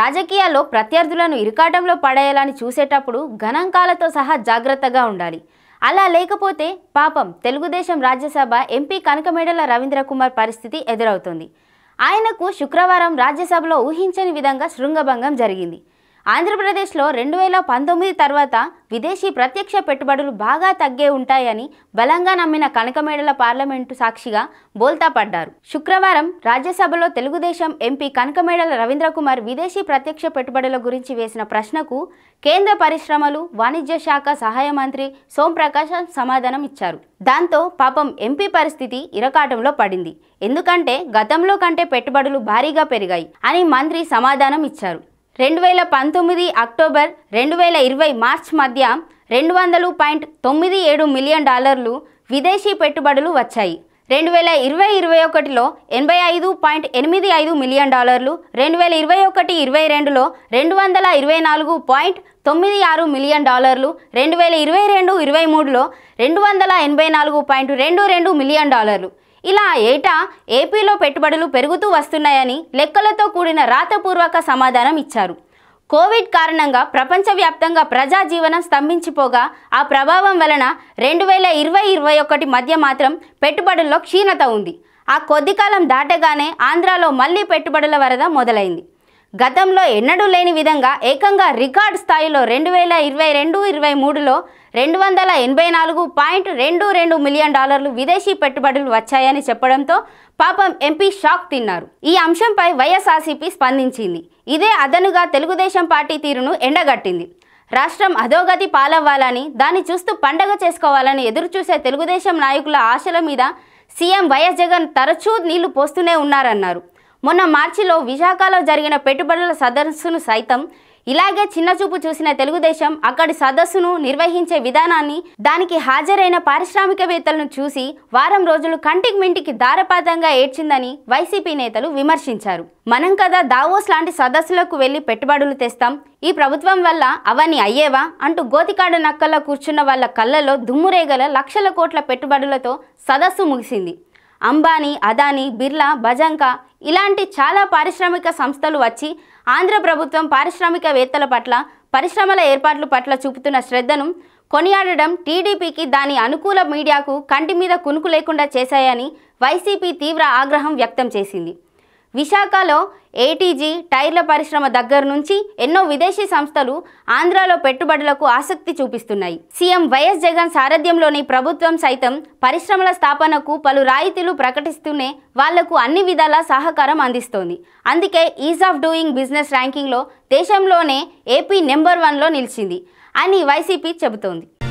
రాజకీయాల్లో ప్రత్యర్థులను ఇరుకాటంలో పడేయాలని చూసేటప్పుడు గణాంకాలతో సహా జాగ్రత్తగా ఉండాలి అలా లేకపోతే పాపం తెలుగుదేశం రాజ్యసభ ఎంపీ కనకమేడల రవీంద్ర కుమార్ పరిస్థితి ఎదురవుతుంది ఆయనకు శుక్రవారం రాజ్యసభలో ఊహించని విధంగా శృంగభంగం జరిగింది ఆంధ్రప్రదేశ్లో రెండు వేల పంతొమ్మిది తర్వాత విదేశీ ప్రత్యక్ష పెట్టుబడులు బాగా తగ్గే ఉంటాయని బలంగా నమ్మిన కనకమేడల పార్లమెంటు సాక్షిగా బోల్తా పడ్డారు శుక్రవారం రాజ్యసభలో తెలుగుదేశం ఎంపీ కనకమేడల రవీంద్రకుమార్ విదేశీ ప్రత్యక్ష పెట్టుబడుల గురించి వేసిన ప్రశ్నకు కేంద్ర పరిశ్రమలు వాణిజ్య శాఖ సహాయ మంత్రి సోంప్రకాశ్ సమాధానం ఇచ్చారు దాంతో పాపం ఎంపీ పరిస్థితి ఇరకాటంలో పడింది ఎందుకంటే గతంలో కంటే పెట్టుబడులు భారీగా పెరిగాయి అని మంత్రి సమాధానం ఇచ్చారు రెండు వేల పంతొమ్మిది అక్టోబర్ రెండు వేల ఇరవై మార్చ్ మధ్య రెండు వందలు పాయింట్ తొమ్మిది ఏడు మిలియన్ డాలర్లు విదేశీ పెట్టుబడులు వచ్చాయి రెండు వేల ఇరవై ఇరవై ఒకటిలో ఎనభై ఐదు పాయింట్ ఎనిమిది ఐదు మిలియన్ డాలర్లు రెండు వేల ఇరవై ఒకటి ఇరవై రెండులో రెండు వందల ఇరవై నాలుగు పాయింట్ తొమ్మిది ఆరు మిలియన్ డాలర్లు రెండు వేల ఇరవై రెండు ఇరవై మూడులో రెండు వందల ఎనభై నాలుగు పాయింట్ రెండు రెండు మిలియన్ డాలర్లు ఇలా ఏటా ఏపీలో పెట్టుబడులు పెరుగుతూ వస్తున్నాయని లెక్కలతో కూడిన రాతపూర్వక సమాధానం ఇచ్చారు కోవిడ్ కారణంగా ప్రపంచవ్యాప్తంగా ప్రజా జీవనం స్తంభించిపోగా ఆ ప్రభావం వలన రెండు వేల ఇరవై ఇరవై ఒకటి మధ్య మాత్రం పెట్టుబడుల్లో క్షీణత ఉంది ఆ కొద్ది కాలం దాటగానే ఆంధ్రాలో మళ్లీ పెట్టుబడుల వరద మొదలైంది గతంలో ఎన్నడూ లేని విధంగా ఏకంగా రికార్డ్ స్థాయిలో రెండు వేల ఇరవై రెండు ఇరవై మూడులో రెండు వందల ఎనభై నాలుగు పాయింట్ రెండు రెండు మిలియన్ డాలర్లు విదేశీ పెట్టుబడులు వచ్చాయని చెప్పడంతో పాపం ఎంపీ షాక్ తిన్నారు ఈ అంశంపై వైఎస్ఆర్సీపీ స్పందించింది ఇదే అదనుగా తెలుగుదేశం పార్టీ తీరును ఎండగట్టింది రాష్ట్రం అధోగతి పాలవ్వాలని దాన్ని చూస్తూ పండగ చేసుకోవాలని ఎదురుచూసే తెలుగుదేశం నాయకుల ఆశల మీద సీఎం వైఎస్ జగన్ తరచూ నీళ్లు పోస్తూనే ఉన్నారన్నారు మొన్న మార్చిలో విశాఖలో జరిగిన పెట్టుబడుల సదస్సును సైతం ఇలాగే చిన్నచూపు చూసిన తెలుగుదేశం అక్కడి సదస్సును నిర్వహించే విధానాన్ని దానికి హాజరైన పారిశ్రామికవేత్తలను చూసి వారం రోజులు కంటికి మింటికి దారపాతంగా ఏడ్చిందని వైసీపీ నేతలు విమర్శించారు మనం కదా దావోస్ లాంటి సదస్సులకు వెళ్లి పెట్టుబడులు తెస్తాం ఈ ప్రభుత్వం వల్ల అవన్నీ అయ్యేవా అంటూ గోతికాడ నక్కల్లో కూర్చున్న వాళ్ళ కళ్ళలో దుమ్మురేగల లక్షల కోట్ల పెట్టుబడులతో సదస్సు ముగిసింది అంబానీ అదానీ బిర్లా భజంకా ఇలాంటి చాలా పారిశ్రామిక సంస్థలు వచ్చి ఆంధ్ర ప్రభుత్వం పారిశ్రామికవేత్తల పట్ల పరిశ్రమల ఏర్పాట్ల పట్ల చూపుతున్న శ్రద్ధను కొనియాడడం టీడీపీకి దాని అనుకూల మీడియాకు కంటి మీద కునుకు లేకుండా చేశాయని వైసీపీ తీవ్ర ఆగ్రహం వ్యక్తం చేసింది విశాఖలో ఏటీజీ టైర్ల పరిశ్రమ దగ్గర నుంచి ఎన్నో విదేశీ సంస్థలు ఆంధ్రాలో పెట్టుబడులకు ఆసక్తి చూపిస్తున్నాయి సీఎం వైఎస్ జగన్ సారథ్యంలోని ప్రభుత్వం సైతం పరిశ్రమల స్థాపనకు పలు రాయితీలు ప్రకటిస్తూనే వాళ్లకు అన్ని విధాల సహకారం అందిస్తోంది అందుకే ఈజ్ ఆఫ్ డూయింగ్ బిజినెస్ ర్యాంకింగ్లో దేశంలోనే ఏపీ నెంబర్ వన్లో నిలిచింది అని వైసీపీ చెబుతోంది